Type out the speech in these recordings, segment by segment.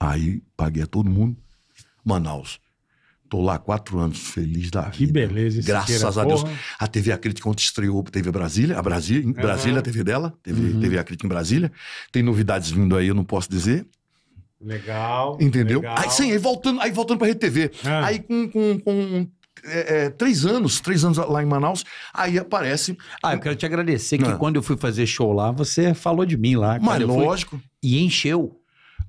Aí paguei a todo mundo. Manaus. Tô lá quatro anos, feliz da vida. Que beleza, Graças é a Deus. Porra. A TV Acrítica ontem estreou TV Brasília, a Brasília, uhum. Brasília, a TV dela, TV, uhum. TV Acrítica em Brasília. Tem novidades vindo aí, eu não posso dizer. Legal. Entendeu? Legal. Aí sim, aí voltando, aí voltando pra Rede TV. Ah. Aí com, com, com é, é, três anos, três anos lá em Manaus, aí aparece. Ah, eu quero te agradecer que ah. quando eu fui fazer show lá, você falou de mim lá. Mas lógico. Fui... E encheu.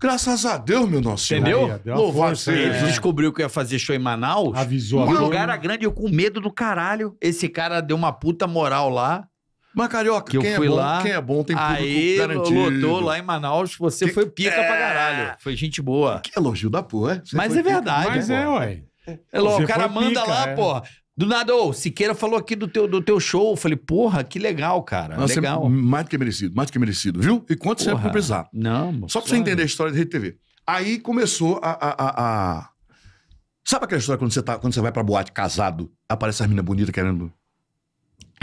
Graças a Deus, meu nosso Entendeu? Louvado seja. Ele descobriu que ia fazer show em Manaus. Avisou. O lugar era grande, eu com medo do caralho. Esse cara deu uma puta moral lá. Mas, Carioca, que quem, eu é fui é bom, lá, quem é bom tem público aí, garantido. lotou lá em Manaus, você que... foi pica é... pra caralho. Foi gente boa. Que elogio da porra, é? Mas é verdade. Mas é, ué. É, é o cara pica, manda lá, é. porra. Do nada, ô, Siqueira falou aqui do teu, do teu show. Eu falei, porra, que legal, cara. Nossa, é legal. É mais do que merecido, mais do que merecido, viu? E quanto você sempre que precisar. Não, Só pra você entender a história da Rede TV. Aí começou a, a, a, a... Sabe aquela história quando você, tá, quando você vai pra boate casado, aparece as meninas bonitas querendo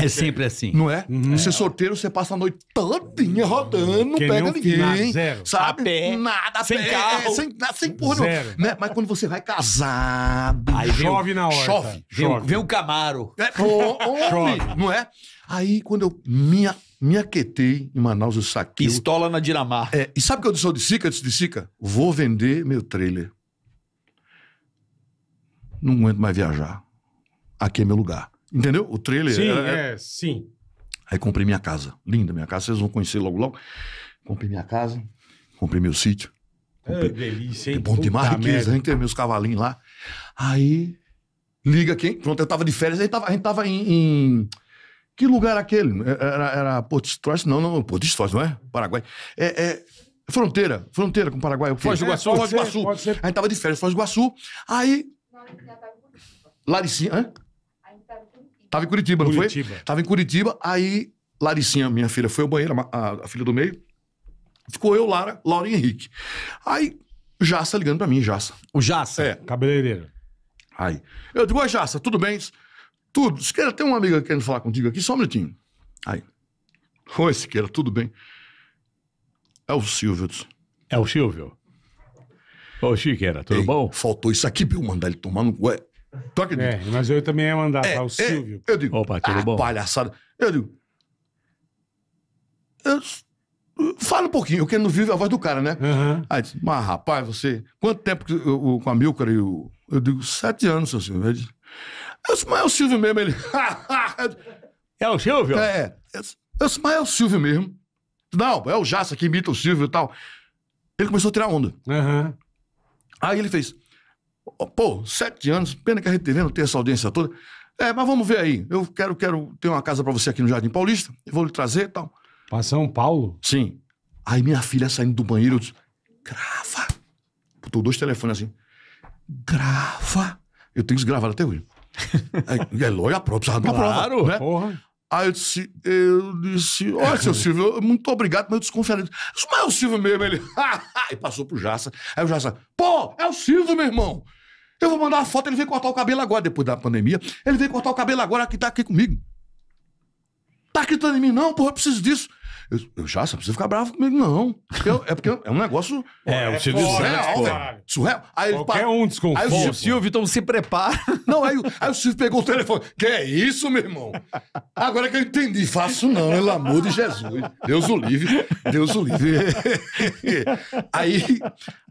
é sempre assim. Não é? Uhum. Você solteiro, você passa a noite todinha uhum. rodando, não pega ninguém. Nada, zero. Sabe? A pé, nada, a sem pé, carro. Sem, nada, sem porra zero. Não, né? Mas quando você vai casado... Aí chove na hora. Chove. chove. Vem, o Camaro. É, homem, chove. Não é? Aí quando eu me, me aquetei em Manaus, eu saquei... Pistola na Dinamarca. É, e sabe o que eu sou de sica? Eu disse de sica, vou vender meu trailer. Não aguento mais viajar. Aqui é meu lugar. Entendeu? O trailer. Sim, é, é, é sim. Aí comprei minha casa. Linda minha casa, vocês vão conhecer logo logo. Comprei minha casa, comprei meu sítio. Comprei... É, delícia, hein? bom demais, riqueza. A gente tem meus cavalinhos lá. Aí liga quem? Pronto, eu tava de férias, aí tava, a gente tava em, em... Que lugar era aquele? É, era, era Porto Estroce? Não, não, Porto Estroce, não é? Paraguai. É, é fronteira, fronteira com o Paraguai. Foz do é, Iguaçu, Foz do Iguaçu. Ser, A gente tava de férias, Foz do Iguaçu. Aí... lá cima, hã? Tava em Curitiba, não Curitiba. foi? Tava em Curitiba, aí Laricinha, minha filha, foi ao banheiro, a, a filha do meio. Ficou eu, Lara, Laura e Henrique. Aí, Jaça ligando pra mim, Jaça. O Jaça? É. Cabeleireiro. Aí. Eu digo, oi, Jaça, tudo bem? Tudo. Siqueira, tem uma amiga querendo falar contigo aqui, só um minutinho. Aí. Oi, Siqueira, tudo bem? É o Silvio. É o Silvio? Ô, Siqueira, tudo Ei, bom? Faltou isso aqui pra eu mandar ele tomar no. Ué, Tu acredita? É, mas eu também ia mandar, é, O é, Silvio. Eu digo, Opa, tudo ah, bom? palhaçada. Eu digo, eu, fala um pouquinho, quero não vive a voz do cara, né? Uhum. Aí disse, mas rapaz, você. Quanto tempo que eu, com a Milcar e o. Eu digo, sete anos, seu Silvio. eu disse, mas é o Silvio mesmo. Ele. é o Silvio? É. é eu disse, mas é o Silvio mesmo. Não, é o Jassa que imita o Silvio e tal. Ele começou a tirar onda. Uhum. Aí ele fez. Pô, sete anos, pena que a RTV tá não tem essa audiência toda. É, mas vamos ver aí. Eu quero, quero ter uma casa para você aqui no Jardim Paulista, eu vou lhe trazer e tal. Para São Paulo? Sim. Aí minha filha saindo do banheiro, eu disse, grava. Botou dois telefones assim, grava. Eu tenho que gravar até hoje. é, é lógico, a prova, claro, prova. Né? Porra. Aí eu disse, eu disse, olha, seu Silvio, muito obrigado, mas eu mas é o Silvio mesmo, ele. e passou pro Jaça. Aí o Jaça, pô, é o Silvio, meu irmão. Eu vou mandar uma foto, ele veio cortar o cabelo agora, depois da pandemia. Ele veio cortar o cabelo agora que tá aqui comigo. Tá acreditando em mim? Não, porra, eu preciso disso. Eu, eu já, você precisa ficar bravo comigo, não. Eu, é porque é um negócio. É, o é Silvio surreal, velho. Surreal. Aí ele Qualquer um desconfia. Aí o Silvio, então se prepara. Não, aí, aí o Silvio pegou o telefone. Que é isso, meu irmão? Agora é que eu entendi, faço não, pelo amor de Jesus. Deus o livre. Deus o livre. aí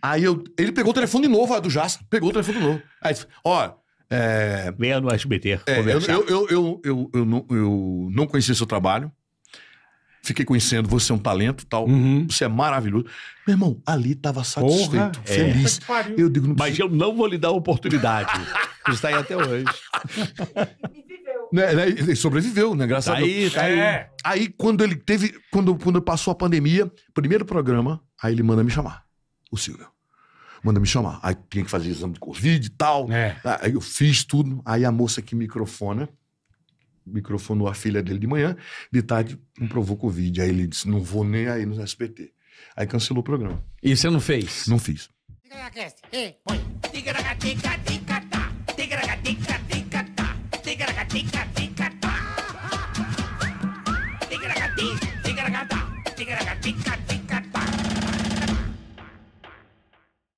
aí eu, ele pegou o telefone de novo, a do Jassa. Pegou o telefone de novo. Aí ele olha. É... Venha no SBT. É, eu, eu, eu, eu, eu, não, eu não conhecia seu trabalho fiquei conhecendo, você é um talento tal, uhum. você é maravilhoso. Meu irmão, ali estava satisfeito, Porra, é. feliz. É. Eu digo, Mas eu não vou lhe dar a oportunidade. está aí até hoje. Né, né, ele sobreviveu, né? Graças tá a Deus. Aí, tá é. aí. quando ele teve, quando, quando passou a pandemia, primeiro programa, aí ele manda me chamar, o Silvio. Manda me chamar. Aí tinha que fazer exame de Covid e tal. É. Aí eu fiz tudo. Aí a moça que microfona, microfonou a filha dele de manhã, de tarde não provou Covid. Aí ele disse: não vou nem aí no spt Aí cancelou o programa. E você não fez? Não fiz. Diga na cast. Ei, põe. Diga na dica,